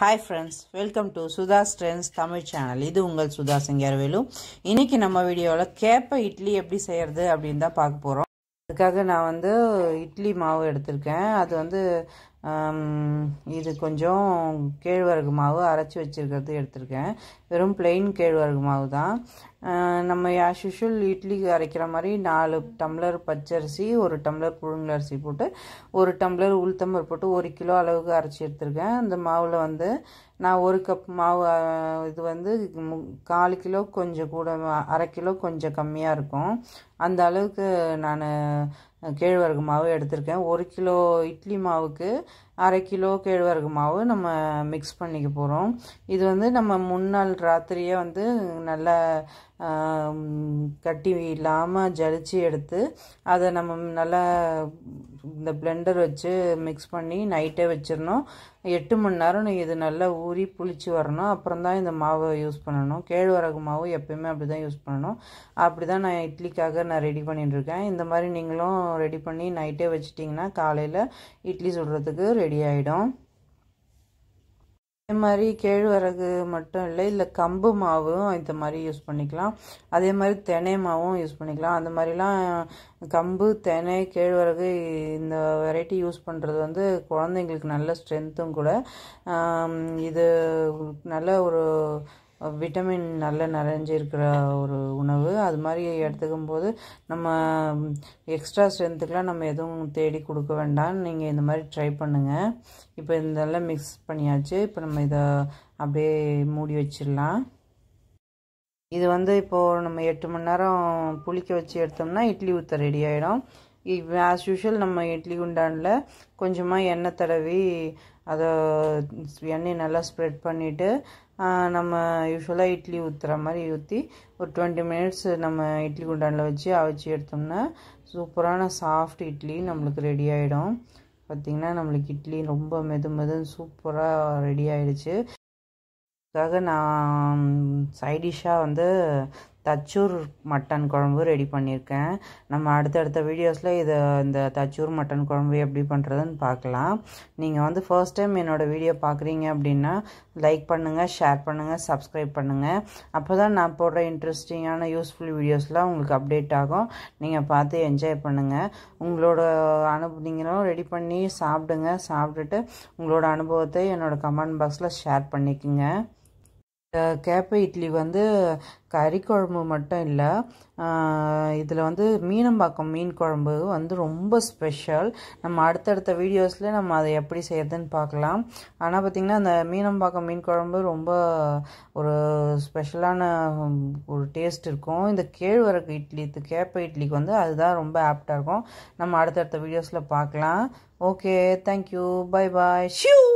hi friends welcome to Sudha strength Tamil channel இது உங்கள் சுதா சிங்கர்வேலு இன்றைக்கி நம்ம வீடியோவில் கேப்பை இட்லி எப்படி செய்கிறது அப்படின்னு தான் பார்க்க போகிறோம் அதுக்காக நான் வந்து இட்லி மாவு எடுத்திருக்கேன் அது வந்து இது கொஞ்சம் கேழ்வரகு மாவு அரைச்சி வச்சுருக்கிறது எடுத்திருக்கேன் வெறும் பிளெயின் கேழ்வரகு மாவு தான் நம்ம ஆஸ் யூஷுவல் இட்லிக்கு அரைக்கிற மாதிரி நாலு டம்ளர் பச்சரிசி ஒரு டம்ளர் புழுங்கலரிசி போட்டு ஒரு டம்ளர் உளுத்தம்பர் போட்டு ஒரு கிலோ அளவுக்கு அரைச்சி எடுத்திருக்கேன் அந்த மாவில் வந்து நான் ஒரு கப் மாவு இது வந்து கால் கிலோ கொஞ்சம் கூட அரை கிலோ கொஞ்சம் கம்மியாக இருக்கும் அந்த அளவுக்கு நான் கேழ்வரகு மாவு எடுத்திருக்கேன் ஒரு கிலோ இட்லி மாவுக்கு அரை கிலோ கேழ்வரகு மாவு நம்ம மிக்ஸ் பண்ணிக்க போகிறோம் இது வந்து நம்ம முன்னாள் ராத்திரியே வந்து நல்லா கட்டி இல்லாமல் ஜலிச்சு எடுத்து அதை நம்ம நல்லா இந்த பிளெண்டர் வச்சு மிக்ஸ் பண்ணி நைட்டே வச்சிடணும் எட்டு மணி நேரம் இது நல்லா ஊறி புளிச்சு வரணும் அப்புறம் தான் இந்த மாவை யூஸ் பண்ணணும் கேழ்வரகு மாவு எப்பயுமே அப்படி தான் யூஸ் பண்ணணும் அப்படி தான் நான் இட்லிக்காக நான் ரெடி பண்ணிட்டுருக்கேன் இந்த மாதிரி நீங்களும் ரெடி பண்ணி நைட்டே வச்சிட்டிங்கன்னா காலையில் இட்லி சுடுறதுக்கு ரெடி ஆகிடும் அதே மாதிரி கேழ்வரகு மட்டும் இல்லை இல்லை கம்பு மாவும் இந்த மாதிரி யூஸ் பண்ணிக்கலாம் அதே மாதிரி தினை மாவும் யூஸ் பண்ணிக்கலாம் அந்த மாதிரிலாம் கம்பு தினை கேழ்வரகு இந்த வெரைட்டி யூஸ் பண்ணுறது வந்து குழந்தைங்களுக்கு நல்ல ஸ்ட்ரென்த்தும் கூட இது நல்ல ஒரு விட்டமின் நல்ல நிறைஞ்சிருக்கிற ஒரு உணவு அது மாதிரி எடுத்துக்கும் போது நம்ம எக்ஸ்ட்ரா ஸ்ட்ரென்த்துக்கெலாம் நம்ம எதுவும் தேடி கொடுக்க வேண்டாம் நீங்கள் இந்த மாதிரி ட்ரை பண்ணுங்கள் இப்போ இதெல்லாம் மிக்ஸ் பண்ணியாச்சு இப்போ நம்ம இதை அப்படியே மூடி வச்சிடலாம் இது வந்து இப்போது நம்ம எட்டு மணி நேரம் புளிக்க வச்சு எடுத்தோம்னா இட்லி ஊற்ற ரெடி ஆகிடும் ஆஸ் யூஷுவல் நம்ம இட்லி குண்டானில் கொஞ்சமாக எண்ணெய் தடவி அதை எண்ணெய் நல்லா ஸ்ப்ரெட் பண்ணிவிட்டு நம்ம யூஸ்வலாக இட்லி ஊற்றுற மாதிரி ஊற்றி ஒரு டுவெண்ட்டி மினிட்ஸ் நம்ம இட்லி குண்டானில் வச்சு அவிச்சு எடுத்தோம்னா சூப்பரான சாஃப்ட் இட்லி நம்மளுக்கு ரெடி ஆகிடும் பார்த்திங்கன்னா நம்மளுக்கு இட்லி ரொம்ப மெது மெதுன்னு சூப்பராக ரெடி ஆகிடுச்சு அதுக்காக நான் சைடிஷாக வந்து தச்சூர் மட்டன் குழம்பு ரெடி பண்ணியிருக்கேன் நம்ம அடுத்தடுத்த வீடியோஸில் இதை இந்த தச்சூர் மட்டன் குழம்பு எப்படி பண்ணுறதுன்னு பார்க்கலாம் நீங்கள் வந்து ஃபர்ஸ்ட் டைம் என்னோடய வீடியோ பார்க்குறீங்க அப்படின்னா லைக் பண்ணுங்கள் ஷேர் பண்ணுங்கள் சப்ஸ்கிரைப் பண்ணுங்கள் அப்போ தான் நான் போடுற இன்ட்ரெஸ்டிங்கான யூஸ்ஃபுல் வீடியோஸ்லாம் உங்களுக்கு அப்டேட் ஆகும் நீங்கள் பார்த்து என்ஜாய் பண்ணுங்கள் உங்களோட அனுபவம் நீங்களும் ரெடி பண்ணி சாப்பிடுங்க சாப்பிட்டுட்டு உங்களோட அனுபவத்தை என்னோடய கமெண்ட் பாக்ஸில் ஷேர் பண்ணிக்கோங்க கேப்பை இட்லி வந்து கறி குழம்பு மட்டும் இல்லை இதில் வந்து மீனம்பாக்கம் மீன் குழம்பு வந்து ரொம்ப ஸ்பெஷல் நம்ம அடுத்தடுத்த வீடியோஸில் நம்ம அதை எப்படி செய்யறதுன்னு பார்க்கலாம் ஆனால் பார்த்திங்கன்னா அந்த மீனம்பாக்கம் மீன் குழம்பு ரொம்ப ஒரு ஸ்பெஷலான ஒரு டேஸ்ட் இருக்கும் இந்த கேழ்வரகு இட்லி இது கேப்பை இட்லிக்கு வந்து அதுதான் ரொம்ப ஆப்டாக இருக்கும் நம்ம அடுத்தடுத்த வீடியோஸில் பார்க்கலாம் ஓகே தேங்க்யூ பை பாய் ஷியூ